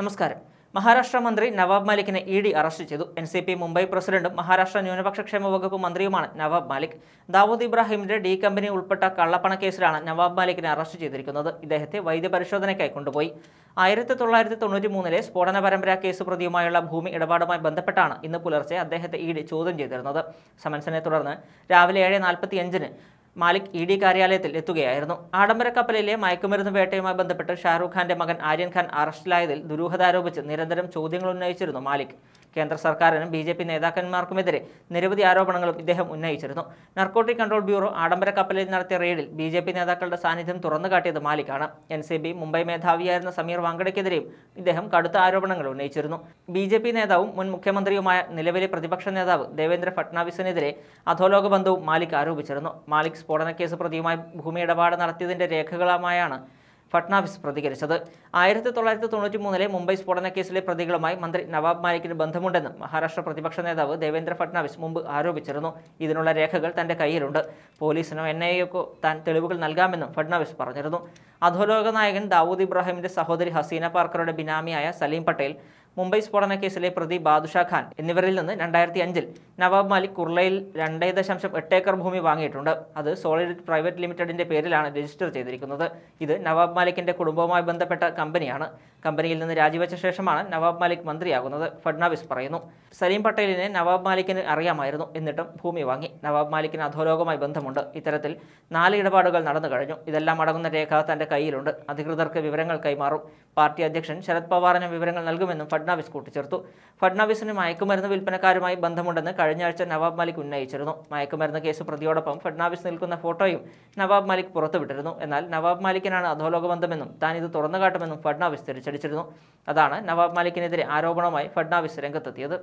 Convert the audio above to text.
നമസ്കാരം മഹാരാഷ്ട്ര മന്ത്രി നവാബ് മാലിക്കിനെ ഇ ഡി അറസ്റ്റ് ചെയ്തു എൻ സി പി മുംബൈ പ്രസിഡന്റും മഹാരാഷ്ട്ര ന്യൂനപക്ഷ ക്ഷേമ വകുപ്പ് മന്ത്രിയുമാണ് നവാബ് മാലിക് ദാവൂദ് ഇബ്രാഹിമിന്റെ ഡി കമ്പനി ഉൾപ്പെട്ട കള്ളപ്പണ കേസിലാണ് നവാബ് മാലിക്കിനെ അറസ്റ്റ് ചെയ്തിരിക്കുന്നത് ഇദ്ദേഹത്തെ വൈദ്യപരിശോധനയ്ക്കായി കൊണ്ടുപോയി ആയിരത്തി തൊള്ളായിരത്തി തൊണ്ണൂറ്റി മൂന്നിലെ സ്ഫോടന പരമ്പര കേസ് പ്രതിയുമായുള്ള ഭൂമി ഇടപാടുമായി ബന്ധപ്പെട്ടാണ് ഇന്ന് പുലർച്ചെ അദ്ദേഹത്തെ ഇ ഡി ചോദ്യം ചെയ്തിരുന്നത് സമൻസിനെ തുടർന്ന് രാവിലെ ഏഴ് നാൽപ്പത്തി അഞ്ചിന് മാലിക് ഇ ഡി കാര്യാലയത്തിൽ എത്തുകയായിരുന്നു ആഡംബര കപ്പലിലെ മയക്കുമരുന്ന് വേട്ടയുമായി ബന്ധപ്പെട്ട് ഷാറൂഖ് ഖാന്റെ മകൻ ആര്യൻ ഖാൻ അറസ്റ്റിലായതിൽ ദുരൂഹതാരോപിച്ച് നിരന്തരം ചോദ്യങ്ങൾ ഉന്നയിച്ചിരുന്നു മാലിക് കേന്ദ്ര സർക്കാരിനും ബി ജെ പി നേതാക്കന്മാർക്കുമെതിരെ നിരവധി ആരോപണങ്ങളും ഇദ്ദേഹം ഉന്നയിച്ചിരുന്നു നർക്കോട്ടിക് കൺട്രോൾ ബ്യൂറോ ആഡംബര കപ്പലിൽ നടത്തിയ റെയ്ഡിൽ ബി ജെ പി നേതാക്കളുടെ സാന്നിധ്യം തുറന്നുകാട്ടിയത് മാലിക്കാണ് എൻ സി ബി മുംബൈ മേധാവിയായിരുന്ന സമീർ വാങ്കഡയ്ക്കെതിരെയും ഇദ്ദേഹം കടുത്ത ആരോപണങ്ങൾ ഉന്നയിച്ചിരുന്നു ബി ജെ പി നേതാവും മുൻ മുഖ്യമന്ത്രിയുമായ നിലവിലെ പ്രതിപക്ഷ നേതാവ് ദേവേന്ദ്ര ഫട്നാവിസിനെതിരെ അധോലോക ബന്ധവും മാലിക് ആരോപിച്ചിരുന്നു മാലിക് സ്ഫോടനക്കേസ് പ്രതിയുമായി ഭൂമി ഇടപാട് നടത്തിയതിന്റെ രേഖകളുമായാണ് ഫട്നാവിസ് പ്രതികരിച്ചത് ആയിരത്തി തൊള്ളായിരത്തി തൊണ്ണൂറ്റി മൂന്നിലെ മുംബൈ സ്ഫോടന കേസിലെ പ്രതികളുമായി മന്ത്രി നവാബ് മാലിക്കിന് ബന്ധമുണ്ടെന്നും മഹാരാഷ്ട്ര പ്രതിപക്ഷ നേതാവ് ദേവേന്ദ്ര ഫട്നാവിസ് മുമ്പ് ആരോപിച്ചിരുന്നു ഇതിനുള്ള രേഖകൾ തന്റെ കയ്യിലുണ്ട് പോലീസിനോ എൻ ഐ എക്കോ താൻ തെളിവുകൾ നൽകാമെന്നും ഫട്നാവിസ് പറഞ്ഞിരുന്നു അധോലോക നായകൻ ദാവൂദ് ഇബ്രാഹിമിന്റെ സഹോദരി ഹസീന പാർക്കറുടെ ബിനാമിയായ സലീം പട്ടേൽ മുംബൈ സ്ഫോടന കേസിലെ പ്രതി ബാദുഷാ ഖാൻ എന്നിവരിൽ നിന്ന് രണ്ടായിരത്തി അഞ്ചിൽ നവാബ് മാലിക് കുർളയിൽ രണ്ടേ ദശാംശം എട്ട് ഏക്കർ ഭൂമി വാങ്ങിയിട്ടുണ്ട് അത് സോളിഡ് പ്രൈവറ്റ് ലിമിറ്റഡിന്റെ പേരിലാണ് രജിസ്റ്റർ ചെയ്തിരിക്കുന്നത് ഇത് നവാബ് മാലിക്കിന്റെ കുടുംബവുമായി ബന്ധപ്പെട്ട കമ്പനിയാണ് കമ്പനിയിൽ നിന്ന് രാജിവെച്ച ശേഷമാണ് നവാബ് മാലിക് മന്ത്രിയാകുന്നത് ഫഡ്നാവിസ് പറയുന്നു സലീം പട്ടേലിനെ നവാബ് മാലിക്കിന് അറിയാമായിരുന്നു എന്നിട്ടും ഭൂമി വാങ്ങി നവാബ് മാലിക്കിന് അധോലോകമായി ബന്ധമുണ്ട് ഇത്തരത്തിൽ നാല് ഇടപാടുകൾ നടന്നു കഴിഞ്ഞു ഇതെല്ലാം അടങ്ങുന്ന രേഖ തന്റെ കയ്യിലുണ്ട് അധികൃതർക്ക് വിവരങ്ങൾ കൈമാറും പാർട്ടി അധ്യക്ഷൻ ശരത് പവാറിന് വിവരങ്ങൾ നൽകുമെന്നും ഫഡ്നാവിസ് കൂട്ടിച്ചേർത്തു ഫഡ്നാവിസിന് മയക്കുമരുന്ന് വിൽപ്പനക്കാരുമായി ബന്ധമുണ്ടെന്ന് കഴിഞ്ഞ ആഴ്ച നവാബ് മലിക് ഉന്നയിച്ചിരുന്നു മയക്കുമരുന്ന് കേസ് പ്രതിയോടൊപ്പം ഫഡ്നാവിസ് നിൽക്കുന്ന ഫോട്ടോയും നവാബ് മലിക് പുറത്തുവിട്ടിരുന്നു എന്നാൽ നവാബ് മാലിക്കിനാണ് അധോലോക ബന്ധമെന്നും താൻ ഇത് തുറന്നുകാട്ടുമെന്നും ഫഡ്നാവിസ് തിരിച്ചടിച്ചിരുന്നു അതാണ് നവാബ് മാലിക്കിനെതിരെ ആരോപണമായി ഫഡ്നാവിസ് രംഗത്തെത്തിയത്